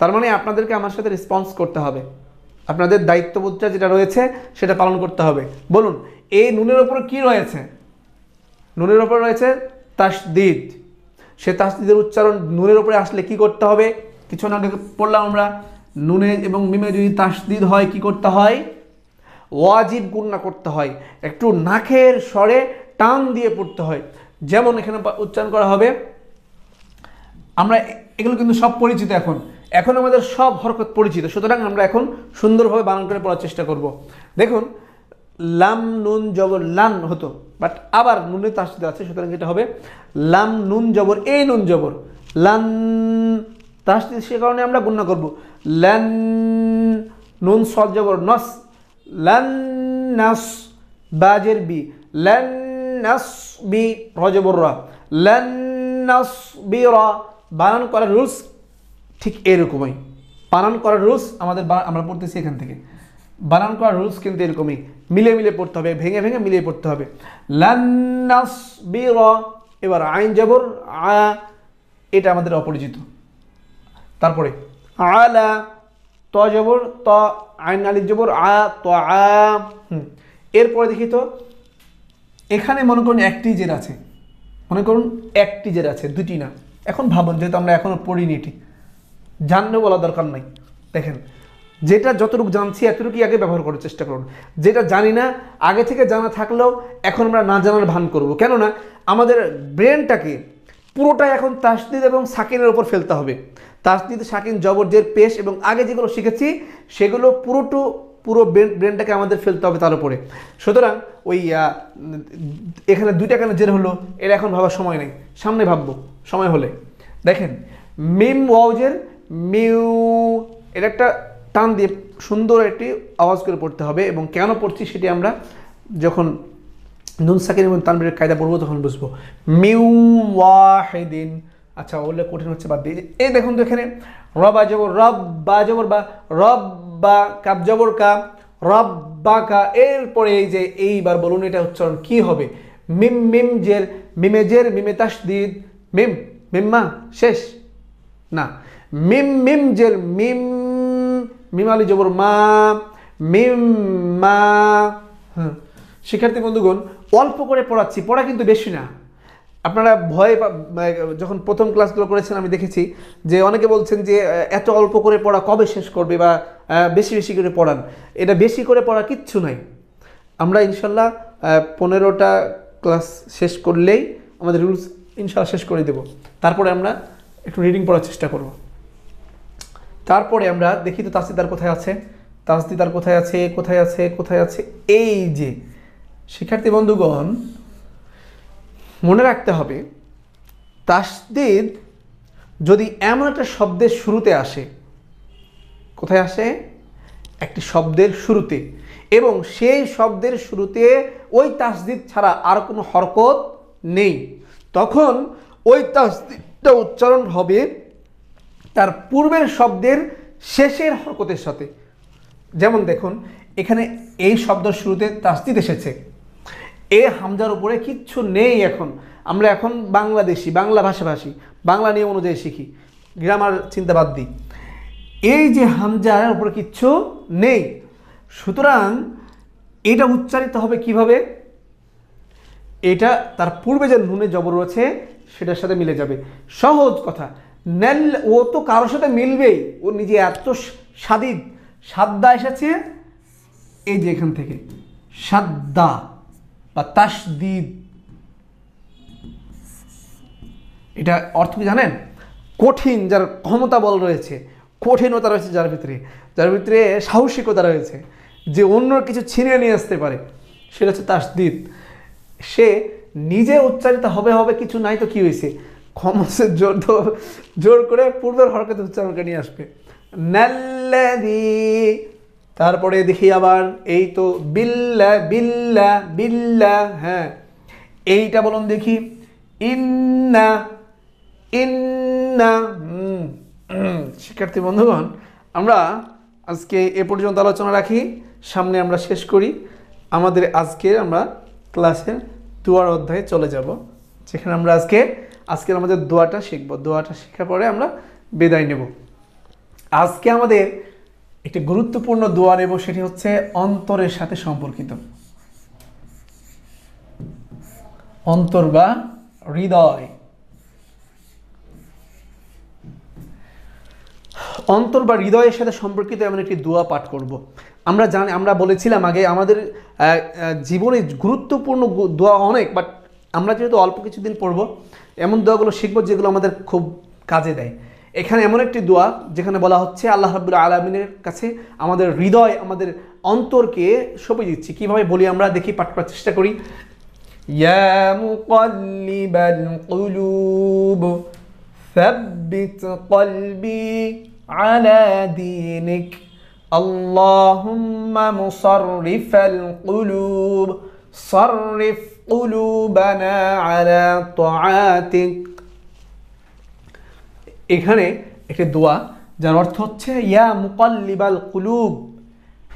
তার মানে আপনাদেরকে আমার সাথে রেসপন্স করতে হবে আপনাদের দায়িত্ববোধটা যেটা রয়েছে সেটা পালন করতে হবে বলুন এই নুনের ওপরে কি রয়েছে নুনের ওপরে রয়েছে তাসদিদ সে তাসদিদের উচ্চারণ নুনের ওপরে আসলে কি করতে হবে কিছু না পড়লাম আমরা নুনে এবং মিমে যদি তাসদিদ হয় কি করতে হয় ওয়াজিব গুন্না করতে হয় একটু নাকের স্বরে টান দিয়ে পড়তে হয় যেমন এখানে উচ্চারণ করা হবে আমরা এগুলো কিন্তু সব পরিচিত এখন এখন আমাদের সব হরকত পরিচিত সুতরাং আমরা এখন সুন্দরভাবে বানান করে পড়ার চেষ্টা করব দেখুন লাম নুন জবর লান হতো বাট আবার নুনে তাসদিদ আছে সুতরাং যেটা হবে লাম নুন জবর এই নুন জবর লান তার সে কারণে আমরা গুণনা করব ল্যান নুন সজ্জবর নস ল্যান বাজের বি ল্যান বি রজবর র বি রা বানান করার রুলস ঠিক এরকমই বানান করার রুলস আমাদের আমরা পড়তেছি এখান থেকে বানান করার রুলস কিন্তু এরকমই মিলে মিলে পড়তে হবে ভেঙে ভেঙে মিলিয়ে পড়তে হবে লান্নাস বি র এবার আইন জবর আ এটা আমাদের অপরিচিত তারপরে আলা ত জবর ত আইন আলির জবর আ ত আ এরপরে দেখি তো এখানে মনে করুন একটি জের আছে মনে করুন একটি জের আছে দুটি না এখন ভাবুন যেহেতু আমরা এখনও পড়িনি এটি জানলে বলা দরকার নাই দেখেন যেটা যতটুকু জানছি এতটুকুই আগে ব্যবহার করার চেষ্টা করুন যেটা জানি না আগে থেকে জানা থাকলেও এখন আমরা না জানার ভান করব কেননা আমাদের ব্রেনটাকে পুরোটাই এখন তাসদিদ এবং সাকিনের ওপর ফেলতে হবে তার শাকিন জবরজের পেশ এবং আগে যেগুলো শিখেছি সেগুলো পুরোটু পুরো ব্রেনটাকে আমাদের ফেলতে হবে তার উপরে সুতরাং ওই এখানে দুইটা কেন জের হলো এর এখন ভাবার সময় নেই সামনে ভাববো সময় হলে দেখেন মিম ওয়াউজের মিউ এটা একটা টান দিয়ে সুন্দর একটি আওয়াজ করে পড়তে হবে এবং কেন পড়ছি সেটি আমরা যখন নুন সাকিন এবং তানবিরের কায়দা পড়বো তখন বুঝবো মিউ ওয়াহিদিন আচ্ছা বললে কঠিন হচ্ছে বাদ দিয়ে এই দেখুন তো এখানে রবা জবর রব বা জবর বা রব বা কাপ জবর কা রব বা কা এরপরে এই যে এইবার বলুন এটা উচ্চারণ কি হবে মিম মিম জের মিমে জের মিমে দিদ মিম মিম্মা শেষ না মিম মিম জের মিম মিম আলী জবর মা মিম মা শিক্ষার্থী বন্ধুগণ অল্প করে পড়াচ্ছি পড়া কিন্তু বেশি না আপনারা ভয়ে যখন প্রথম ক্লাসগুলো করেছেন আমি দেখেছি যে অনেকে বলছেন যে এত অল্প করে পড়া কবে শেষ করবে বা বেশি বেশি করে পড়ান এটা বেশি করে পড়া কিচ্ছু নাই আমরা ইনশাল্লাহ পনেরোটা ক্লাস শেষ করলেই আমাদের রুলস ইনশাল্লাহ শেষ করে দেব তারপরে আমরা একটু রিডিং পড়ার চেষ্টা করব তারপরে আমরা দেখি তো তাসদিদার কোথায় আছে তাসদিদার কোথায় আছে কোথায় আছে কোথায় আছে এই যে শিক্ষার্থী বন্ধুগণ মনে রাখতে হবে তাসদিদ যদি এমন একটা শব্দের শুরুতে আসে কোথায় আসে একটি শব্দের শুরুতে এবং সেই শব্দের শুরুতে ওই তাসদিদ ছাড়া আর কোনো হরকত নেই তখন ওই তাসদিদটা উচ্চারণ হবে তার পূর্বের শব্দের শেষের হরকতের সাথে যেমন দেখুন এখানে এই শব্দ শুরুতে তাসদিদ এসেছে এ হামজার উপরে কিচ্ছু নেই এখন আমরা এখন বাংলাদেশি বাংলা ভাষাভাষী বাংলা নিয়ম অনুযায়ী শিখি গ্রামার চিন্তা বাদ দিই এই যে হামজার উপরে কিচ্ছু নেই সুতরাং এটা উচ্চারিত হবে কিভাবে এটা তার পূর্বে যে নুনে জবর রয়েছে সেটার সাথে মিলে যাবে সহজ কথা ন্যাল ও তো কারোর সাথে মিলবেই ও নিজে এত সাদিদ সাদ্দা এসেছে এই যে এখান থেকে সাদ্দা বা তাসদিদ এটা অর্থ কি জানেন কঠিন যার ক্ষমতা বল রয়েছে কঠিনতা রয়েছে যার ভিতরে যার ভিতরে সাহসিকতা রয়েছে যে অন্য কিছু ছিনিয়ে নিয়ে আসতে পারে সেটা হচ্ছে তাসদিদ সে নিজে উচ্চারিত হবে হবে কিছু নাই তো কী হয়েছে ক্ষমসে জোর জোর করে পূর্বের হরকতে উচ্চারণকে নিয়ে আসবে নাল্লাদি তারপরে দেখি আবার এই তো বিল্লা বিল্লা বিল্লা হ্যাঁ এইটা বলুন দেখি ইন্না ইন্না শিক্ষার্থী বন্ধুগণ আমরা আজকে এ পর্যন্ত আলোচনা রাখি সামনে আমরা শেষ করি আমাদের আজকে আমরা ক্লাসের দুয়ার অধ্যায়ে চলে যাব যেখানে আমরা আজকে আজকের আমাদের দোয়াটা শিখব দোয়াটা শেখার পরে আমরা বিদায় নেব আজকে আমাদের একটি গুরুত্বপূর্ণ দোয়ার এবং সেটি হচ্ছে অন্তরের সাথে সম্পর্কিত অন্তর বা হৃদয় অন্তর বা হৃদয়ের সাথে সম্পর্কিত এমন একটি দোয়া পাঠ করব। আমরা জানি আমরা বলেছিলাম আগে আমাদের জীবনে গুরুত্বপূর্ণ দোয়া অনেক বাট আমরা যেহেতু অল্প কিছুদিন পড়ব এমন দোয়াগুলো শিখবো যেগুলো আমাদের খুব কাজে দেয় এখানে এমন একটি দোয়া যেখানে বলা হচ্ছে আল্লাহ রাবুল আলমিনের কাছে আমাদের হৃদয় আমাদের অন্তরকে সঁপে দিচ্ছি কীভাবে বলি আমরা দেখি পাঠ করার চেষ্টা করি আল্লাহ এখানে একটি দোয়া যার অর্থ হচ্ছে ইয়া মুকাল্লিবাল কুলুব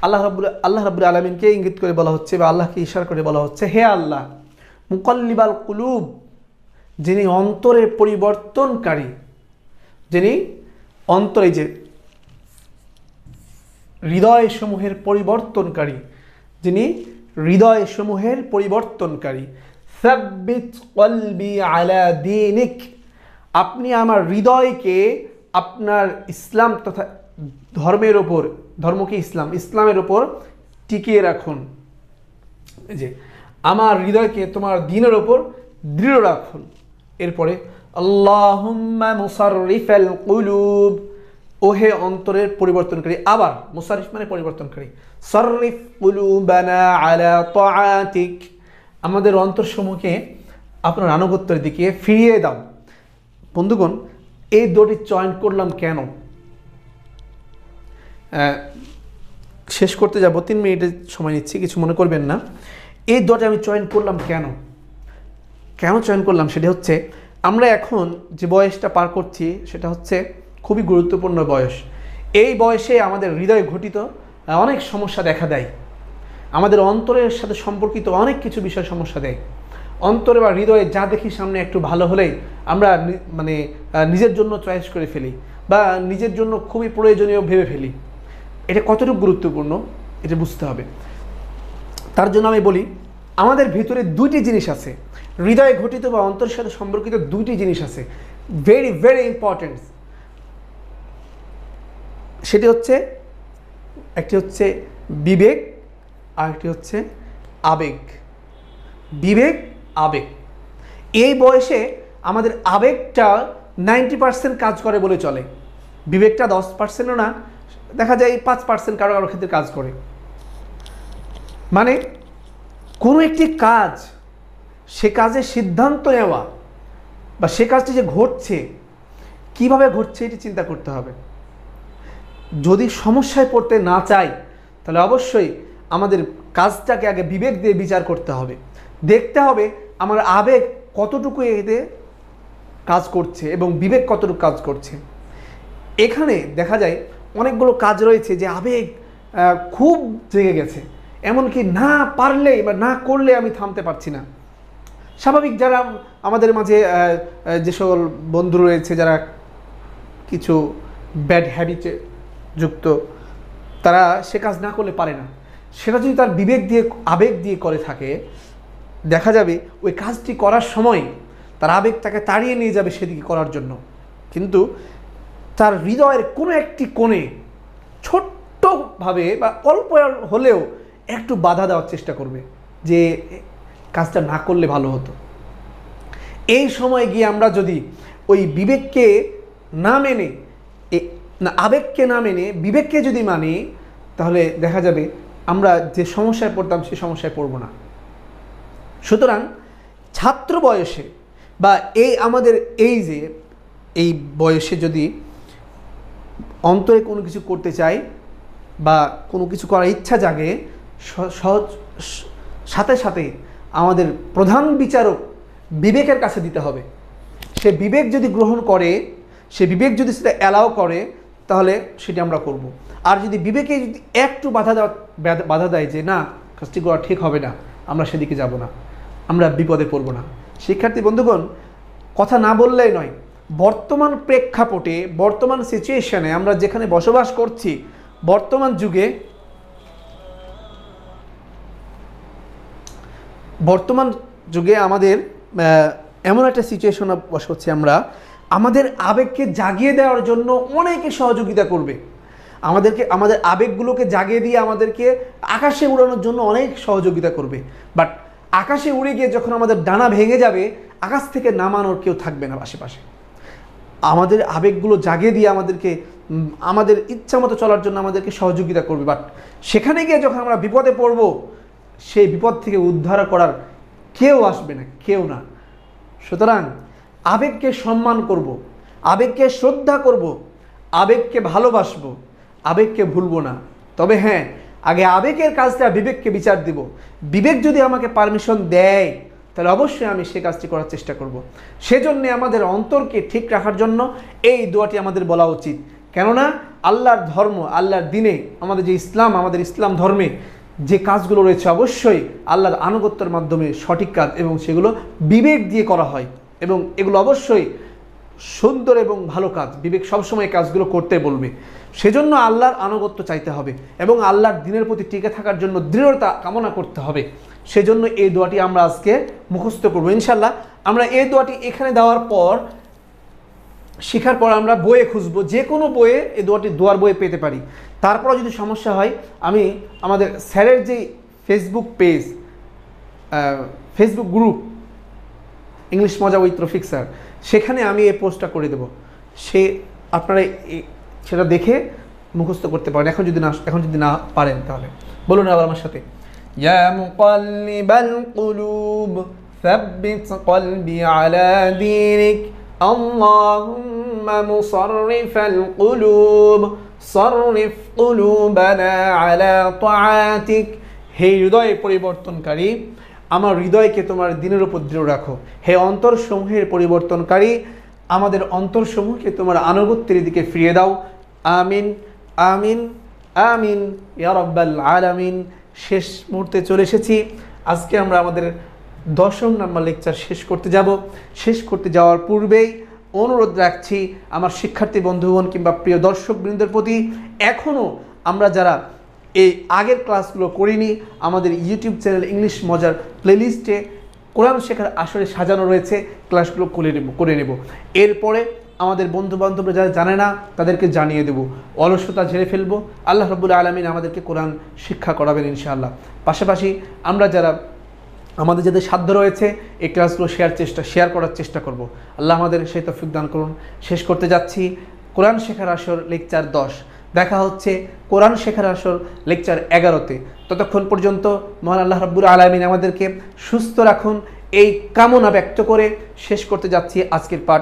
আল্লাহ রাবুল আল্লাহ রাবুল আলমিনকে ইঙ্গিত করে বলা হচ্ছে বা আল্লাহকে ইশার করে বলা হচ্ছে হে আল্লাহ মুকাল্লিবাল কুলুব যিনি অন্তরের পরিবর্তনকারী যিনি অন্তরে যে হৃদয়সমূহের পরিবর্তনকারী যিনি হৃদয়সমূহের পরিবর্তনকারী সাব্বিত কলবি আলা দিনিক আপনি আমার হৃদয়কে আপনার ইসলাম তথা ধর্মের ওপর ধর্মকে ইসলাম ইসলামের ওপর টিকিয়ে রাখুন যে আমার হৃদয়কে তোমার দিনের ওপর দৃঢ় রাখুন এরপরে কুলুব ওহে অন্তরের পরিবর্তনকারী আবার মুসারিফ মানে পরিবর্তনকারী সরিফ আমাদের অন্তর সমূহকে আমাদের অন্তরসমূহকে আপনার আনুগত্যের দিকে ফিরিয়ে দাও বন্ধুগণ এই দড়ি চয়ন করলাম কেন শেষ করতে যাব তিন মিনিটের সময় নিচ্ছি কিছু মনে করবেন না এই দড়ি আমি চয়ন করলাম কেন কেন চয়ন করলাম সেটা হচ্ছে আমরা এখন যে বয়সটা পার করছি সেটা হচ্ছে খুবই গুরুত্বপূর্ণ বয়স এই বয়সে আমাদের হৃদয়ে ঘটিত অনেক সমস্যা দেখা দেয় আমাদের অন্তরের সাথে সম্পর্কিত অনেক কিছু বিষয় সমস্যা দেয় অন্তরে বা হৃদয়ে যা দেখি সামনে একটু ভালো হলেই আমরা মানে নিজের জন্য চয়েস করে ফেলি বা নিজের জন্য খুবই প্রয়োজনীয় ভেবে ফেলি এটা কতটুকু গুরুত্বপূর্ণ এটা বুঝতে হবে তার জন্য আমি বলি আমাদের ভিতরে দুইটি জিনিস আছে হৃদয়ে ঘটিত বা অন্তরের সাথে সম্পর্কিত দুইটি জিনিস আছে ভেরি ভেরি ইম্পর্টেন্ট সেটি হচ্ছে একটি হচ্ছে বিবেক আর একটি হচ্ছে আবেগ বিবেক আবেগ এই বয়সে আমাদের আবেগটা নাইনটি পার্সেন্ট কাজ করে বলে চলে বিবেকটা দশ পার্সেন্টও না দেখা যায় পাঁচ পার্সেন্ট কারো কারোর ক্ষেত্রে কাজ করে মানে কোনো একটি কাজ সে কাজে সিদ্ধান্ত নেওয়া বা সে কাজটি যে ঘটছে কিভাবে ঘটছে এটি চিন্তা করতে হবে যদি সমস্যায় পড়তে না চাই তাহলে অবশ্যই আমাদের কাজটাকে আগে বিবেক দিয়ে বিচার করতে হবে দেখতে হবে আমার আবেগ কতটুকু এতে কাজ করছে এবং বিবেক কতটুকু কাজ করছে এখানে দেখা যায় অনেকগুলো কাজ রয়েছে যে আবেগ খুব জেগে গেছে এমনকি না পারলে বা না করলে আমি থামতে পারছি না স্বাভাবিক যারা আমাদের মাঝে যে সকল বন্ধু রয়েছে যারা কিছু ব্যাড হ্যাবিটে যুক্ত তারা সে কাজ না করলে পারে না সেটা যদি তার বিবেক দিয়ে আবেগ দিয়ে করে থাকে দেখা যাবে ওই কাজটি করার সময় তার আবেগ তাকে তাড়িয়ে নিয়ে যাবে সেদিকে করার জন্য কিন্তু তার হৃদয়ের কোনো একটি কোণে ছোট্টভাবে বা অল্প হলেও একটু বাধা দেওয়ার চেষ্টা করবে যে কাজটা না করলে ভালো হতো এই সময় গিয়ে আমরা যদি ওই বিবেককে না মেনে না আবেগকে না মেনে বিবেককে যদি মানি তাহলে দেখা যাবে আমরা যে সমস্যায় পড়তাম সে সমস্যায় পড়বো না সুতরাং ছাত্র বয়সে বা এই আমাদের এই যে এই বয়সে যদি অন্তরে কোনো কিছু করতে চাই বা কোনো কিছু করার ইচ্ছা জাগে সহজ সাথে সাথে আমাদের প্রধান বিচারক বিবেকের কাছে দিতে হবে সে বিবেক যদি গ্রহণ করে সে বিবেক যদি সেটা অ্যালাও করে তাহলে সেটি আমরা করব। আর যদি বিবেকে যদি একটু বাধা দেওয়া বাধা দেয় যে না কাজটি করা ঠিক হবে না আমরা সেদিকে যাব না আমরা বিপদে পড়ব না শিক্ষার্থী বন্ধুগণ কথা না বললেই নয় বর্তমান প্রেক্ষাপটে বর্তমান সিচুয়েশনে আমরা যেখানে বসবাস করছি বর্তমান যুগে বর্তমান যুগে আমাদের এমন একটা সিচুয়েশনে হচ্ছে আমরা আমাদের আবেগকে জাগিয়ে দেওয়ার জন্য অনেকে সহযোগিতা করবে আমাদেরকে আমাদের আবেগগুলোকে জাগিয়ে দিয়ে আমাদেরকে আকাশে উড়ানোর জন্য অনেক সহযোগিতা করবে বাট আকাশে উড়ে গিয়ে যখন আমাদের ডানা ভেঙে যাবে আকাশ থেকে নামানোর কেউ থাকবে না আশেপাশে আমাদের আবেগগুলো জাগে দিয়ে আমাদেরকে আমাদের ইচ্ছা মতো চলার জন্য আমাদেরকে সহযোগিতা করবে বাট সেখানে গিয়ে যখন আমরা বিপদে পড়ব সেই বিপদ থেকে উদ্ধার করার কেউ আসবে না কেউ না সুতরাং আবেগকে সম্মান করব। আবেগকে শ্রদ্ধা করব। আবেগকে ভালোবাসব আবেগকে ভুলবো না তবে হ্যাঁ আগে আবেগের কাজটা বিবেককে বিচার দিব বিবেক যদি আমাকে পারমিশন দেয় তাহলে অবশ্যই আমি সে কাজটি করার চেষ্টা করব। সেজন্যে আমাদের অন্তরকে ঠিক রাখার জন্য এই দোয়াটি আমাদের বলা উচিত কেননা আল্লাহর ধর্ম আল্লাহর দিনে আমাদের যে ইসলাম আমাদের ইসলাম ধর্মে যে কাজগুলো রয়েছে অবশ্যই আল্লাহর আনুগত্যের মাধ্যমে সঠিক কাজ এবং সেগুলো বিবেক দিয়ে করা হয় এবং এগুলো অবশ্যই সুন্দর এবং ভালো কাজ বিবেক সবসময় কাজগুলো করতে বলবে সেজন্য আল্লাহর আনুগত্য চাইতে হবে এবং আল্লাহর দিনের প্রতি টিকে থাকার জন্য দৃঢ়তা কামনা করতে হবে সেজন্য এই দোয়াটি আমরা আজকে মুখস্থ করবো ইনশাল্লাহ আমরা এই দোয়াটি এখানে দেওয়ার পর শেখার পর আমরা বইয়ে খুঁজবো যে কোনো বইয়ে এই দোয়াটি দোয়ার বইয়ে পেতে পারি তারপরে যদি সমস্যা হয় আমি আমাদের স্যারের যে Facebook page Facebook group English মজা উইথ রফিক স্যার সেখানে আমি এই পোস্টটা করে দেব সে আপনারা সেটা দেখে মুখস্থ করতে পারেন এখন যদি না এখন যদি না পারেন তাহলে বলুন আবার আমার সাথে ثبت قلبي على دينك اللهم مصرف القلوب صرف قلوبنا على طاعتك হে হৃদয় পরিবর্তনকারী আমার হৃদয়কে তোমার দিনের উপর দৃঢ় রাখো হে অন্তরসমূহের পরিবর্তনকারী আমাদের অন্তরসমূহকে তোমার আনুগত্যের দিকে ফিরিয়ে দাও আমিন আমিন আমিন ইয়ারব্বাল আলামিন শেষ মুহূর্তে চলে এসেছি আজকে আমরা আমাদের দশম নাম্বার লেকচার শেষ করতে যাব শেষ করতে যাওয়ার পূর্বেই অনুরোধ রাখছি আমার শিক্ষার্থী বন্ধুগণ কিংবা প্রিয় দর্শকবৃন্দের প্রতি এখনও আমরা যারা এই আগের ক্লাসগুলো করিনি আমাদের ইউটিউব চ্যানেল ইংলিশ মজার প্লেলিস্টে কোরআন শেখার আসরে সাজানো রয়েছে ক্লাসগুলো করে নেব করে নেব এরপরে আমাদের বন্ধুবান্ধবরা যারা জানে না তাদেরকে জানিয়ে দেবো অলসতা ঝেড়ে ফেলবো আল্লাহ রবুল্লা আলমিন আমাদেরকে কোরআন শিক্ষা করাবেন ইনশাআল্লাহ পাশাপাশি আমরা যারা আমাদের যাদের সাধ্য রয়েছে এই ক্লাসগুলো শেয়ার চেষ্টা শেয়ার করার চেষ্টা করব আল্লাহ আমাদের সেই তফিক দান করুন শেষ করতে যাচ্ছি কোরআন শেখার আসর লেকচার দশ দেখা হচ্ছে কোরআন শেখার আসর লেকচার এগারোতে ততক্ষণ পর্যন্ত মহান আল্লাহ রাব্বুল আলমিন আমাদেরকে সুস্থ রাখুন এই কামনা ব্যক্ত করে শেষ করতে যাচ্ছি আজকের পাঠ